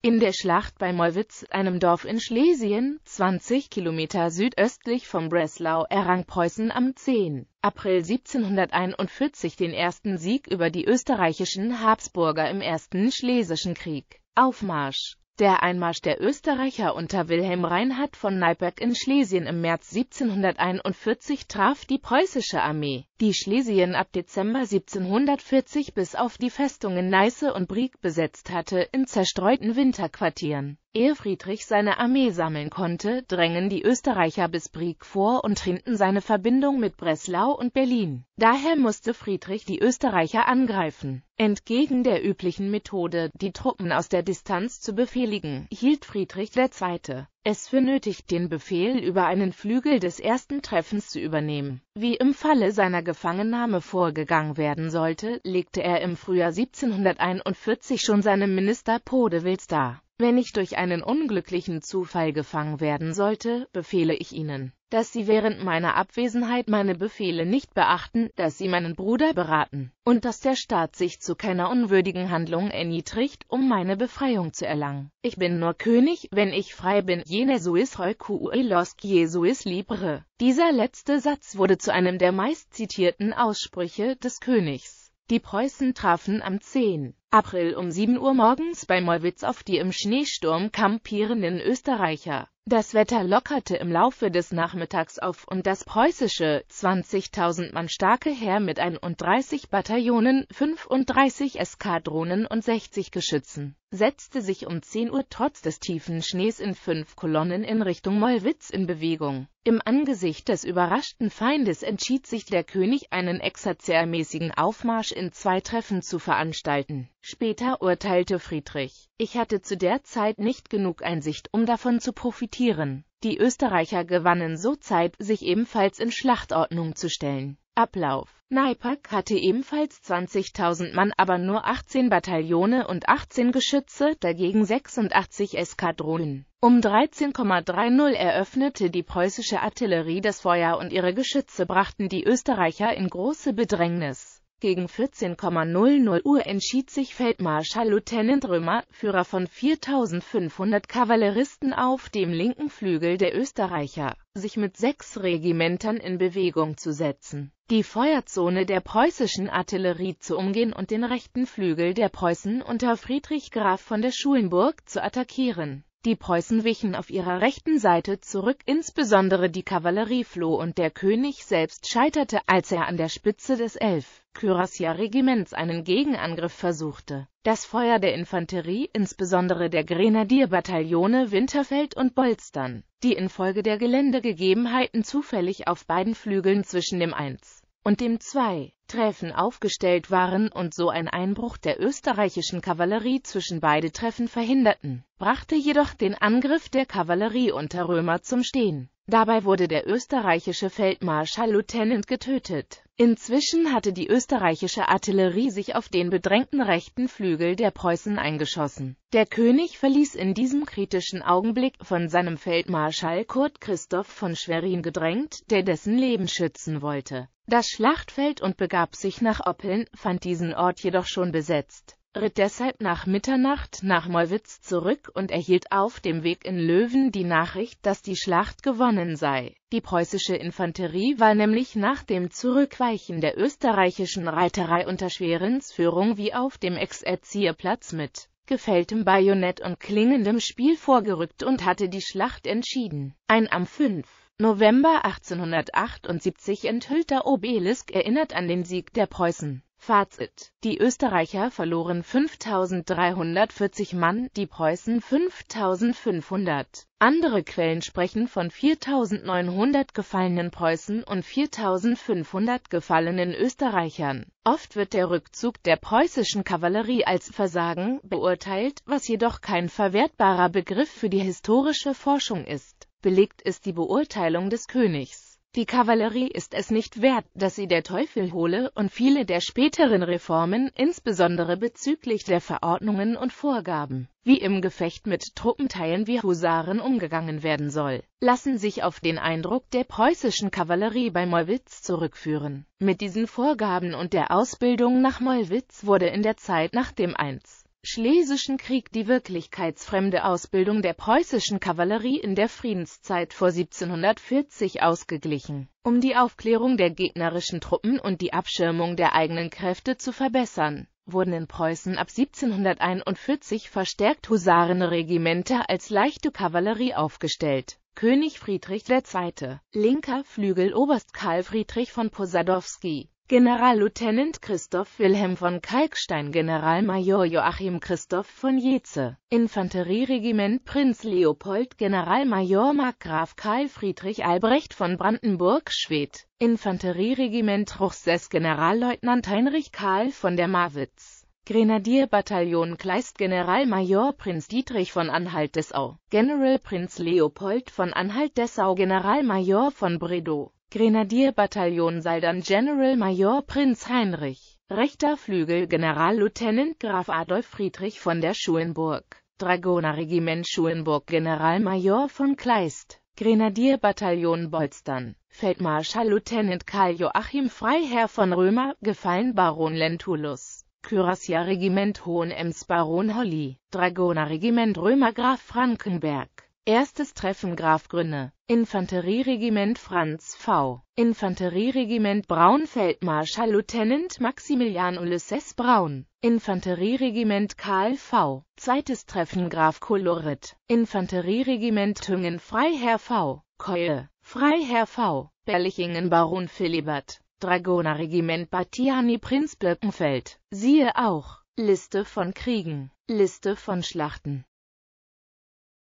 In der Schlacht bei Mollwitz, einem Dorf in Schlesien, 20 Kilometer südöstlich von Breslau, errang Preußen am 10. April 1741 den ersten Sieg über die österreichischen Habsburger im Ersten Schlesischen Krieg. Aufmarsch der Einmarsch der Österreicher unter Wilhelm Reinhard von Neiberg in Schlesien im März 1741 traf die preußische Armee, die Schlesien ab Dezember 1740 bis auf die Festungen Neiße und Brieg besetzt hatte, in zerstreuten Winterquartieren Ehe Friedrich seine Armee sammeln konnte, drängen die Österreicher bis Brieg vor und hinkten seine Verbindung mit Breslau und Berlin. Daher musste Friedrich die Österreicher angreifen. Entgegen der üblichen Methode, die Truppen aus der Distanz zu befehligen, hielt Friedrich II. es für nötig, den Befehl über einen Flügel des ersten Treffens zu übernehmen. Wie im Falle seiner Gefangennahme vorgegangen werden sollte, legte er im Frühjahr 1741 schon seinem Minister Podewils dar. Wenn ich durch einen unglücklichen Zufall gefangen werden sollte, befehle ich Ihnen, dass Sie während meiner Abwesenheit meine Befehle nicht beachten, dass Sie meinen Bruder beraten und dass der Staat sich zu keiner unwürdigen Handlung erniedrigt, um meine Befreiung zu erlangen. Ich bin nur König, wenn ich frei bin. Jene suis recuui los Jesuis libre. Dieser letzte Satz wurde zu einem der meistzitierten Aussprüche des Königs. Die Preußen trafen am 10. April um 7 Uhr morgens bei Molwitz auf die im Schneesturm kampierenden Österreicher. Das Wetter lockerte im Laufe des Nachmittags auf und das preußische, 20.000 Mann starke Heer mit 31 Bataillonen, 35 Eskadronen und 60 Geschützen setzte sich um 10 Uhr trotz des tiefen Schnees in fünf Kolonnen in Richtung Mollwitz in Bewegung. Im Angesicht des überraschten Feindes entschied sich der König, einen exerzermäßigen Aufmarsch in zwei Treffen zu veranstalten. Später urteilte Friedrich, ich hatte zu der Zeit nicht genug Einsicht, um davon zu profitieren. Die Österreicher gewannen so Zeit, sich ebenfalls in Schlachtordnung zu stellen. Ablauf. Naipak hatte ebenfalls 20.000 Mann, aber nur 18 Bataillone und 18 Geschütze, dagegen 86 Eskadronen. Um 13,30 eröffnete die preußische Artillerie das Feuer und ihre Geschütze brachten die Österreicher in große Bedrängnis. Gegen 14,00 Uhr entschied sich Feldmarschall Lieutenant Römer, Führer von 4500 Kavalleristen auf dem linken Flügel der Österreicher, sich mit sechs Regimentern in Bewegung zu setzen, die Feuerzone der preußischen Artillerie zu umgehen und den rechten Flügel der Preußen unter Friedrich Graf von der Schulenburg zu attackieren die Preußen wichen auf ihrer rechten Seite zurück, insbesondere die Kavallerie floh und der König selbst scheiterte, als er an der Spitze des 11. Kürassier-Regiments einen Gegenangriff versuchte. Das Feuer der Infanterie, insbesondere der Grenadierbataillone Winterfeld und Bolstern, die infolge der Geländegegebenheiten zufällig auf beiden Flügeln zwischen dem 1 und dem 2 Treffen aufgestellt waren und so ein Einbruch der österreichischen Kavallerie zwischen beide Treffen verhinderten, brachte jedoch den Angriff der Kavallerie unter Römer zum Stehen. Dabei wurde der österreichische Feldmarschall Lieutenant getötet. Inzwischen hatte die österreichische Artillerie sich auf den bedrängten rechten Flügel der Preußen eingeschossen. Der König verließ in diesem kritischen Augenblick von seinem Feldmarschall Kurt Christoph von Schwerin gedrängt, der dessen Leben schützen wollte, das Schlachtfeld und begann begab sich nach Oppeln, fand diesen Ort jedoch schon besetzt, ritt deshalb nach Mitternacht nach Mollwitz zurück und erhielt auf dem Weg in Löwen die Nachricht, dass die Schlacht gewonnen sei. Die preußische Infanterie war nämlich nach dem Zurückweichen der österreichischen Reiterei unter Schwerens Führung wie auf dem Exerzierplatz mit gefälltem Bajonett und klingendem Spiel vorgerückt und hatte die Schlacht entschieden. Ein am 5. November 1878 enthüllter Obelisk erinnert an den Sieg der Preußen. Fazit. Die Österreicher verloren 5.340 Mann, die Preußen 5.500. Andere Quellen sprechen von 4.900 gefallenen Preußen und 4.500 gefallenen Österreichern. Oft wird der Rückzug der preußischen Kavallerie als Versagen beurteilt, was jedoch kein verwertbarer Begriff für die historische Forschung ist belegt ist die Beurteilung des Königs. Die Kavallerie ist es nicht wert, dass sie der Teufel hole und viele der späteren Reformen, insbesondere bezüglich der Verordnungen und Vorgaben, wie im Gefecht mit Truppenteilen wie Husaren umgegangen werden soll, lassen sich auf den Eindruck der preußischen Kavallerie bei Mollwitz zurückführen. Mit diesen Vorgaben und der Ausbildung nach Mollwitz wurde in der Zeit nach dem 1. Schlesischen Krieg die wirklichkeitsfremde Ausbildung der preußischen Kavallerie in der Friedenszeit vor 1740 ausgeglichen, um die Aufklärung der gegnerischen Truppen und die Abschirmung der eigenen Kräfte zu verbessern wurden in Preußen ab 1741 verstärkt Husarenregimenter als leichte Kavallerie aufgestellt. König Friedrich II., linker Flügel Oberst Karl Friedrich von Posadowski Generalleutnant Christoph Wilhelm von Kalkstein, Generalmajor Joachim Christoph von Jeze, Infanterieregiment Prinz Leopold, Generalmajor Markgraf Karl Friedrich Albrecht von brandenburg Schwed, Infanterieregiment Truchsess, Generalleutnant Heinrich Karl von der Marwitz. Grenadierbataillon Kleist Generalmajor Prinz Dietrich von Anhalt-Dessau, General Prinz Leopold von Anhalt-Dessau Generalmajor von Bredow Grenadierbataillon Saldan General Major Prinz Heinrich, rechter Flügel Generallieutenant Graf Adolf Friedrich von der Schulenburg, Dragonerregiment Schulenburg Generalmajor von Kleist, Grenadierbataillon Bolstern, Feldmarschall Lieutenant Karl Joachim Freiherr von Römer, gefallen Baron Lentulus. Kürassierregiment Hohenems Baron Holly, Dragonerregiment Römer Graf Frankenberg, Erstes Treffen Graf Grünne. Infanterieregiment Franz V. Infanterieregiment Braunfeldmarschall Lieutenant Maximilian Ulysses Braun. Infanterieregiment Karl V. Zweites Treffen Graf Kolorit. Infanterieregiment Tüngen Freiherr V. Keue. Freiherr V. Berlichingen Baron Philibert. Dragonerregiment Battiani Prinz Birkenfeld. Siehe auch Liste von Kriegen, Liste von Schlachten